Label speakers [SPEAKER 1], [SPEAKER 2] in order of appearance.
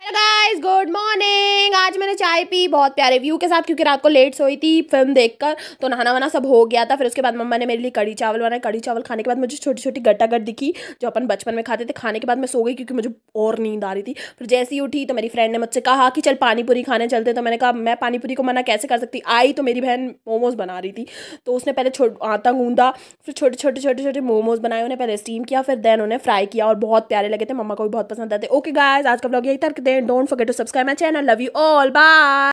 [SPEAKER 1] Hello guys, good morning. आज मैंने चाय पी बहुत प्यारे व्यू के साथ क्योंकि रात को लेट सोई थी फिल्म देखकर तो नहाना वाना सब हो गया था फिर उसके बाद मम्मा ने मेरे लिए कड़ी चावल बनाया कड़ी चावल खाने के बाद मुझे छोटी छोटी गट्टा गट दिखी जो अपन बचपन में खाते थे खाने के बाद मैं सो गई क्योंकि मुझे और नींद आ रही थी फिर जैसे ही उठी तो मेरी फ्रेंड ने मुझसे कहा कि चल पानीपुरी खाने चलते तो मैंने कहा मैं पानीपुरी को मना कैसे कर सकती आई तो मेरी बहन मोमोज बना रही थी तो उसने पहले छोट आटा गूंदा फिर छोटे छोटे छोटे छोटे मोमोज बनाए उन्हें पहले स्टीम किया फिर देन उन्हें फ्राई किया और बहुत प्यारे लगे थे मम्मा को भी बहुत पसंद आते ओके गायज आज का ब्लॉग यही तक दें don't forget to subscribe my channel love you all all. Bye.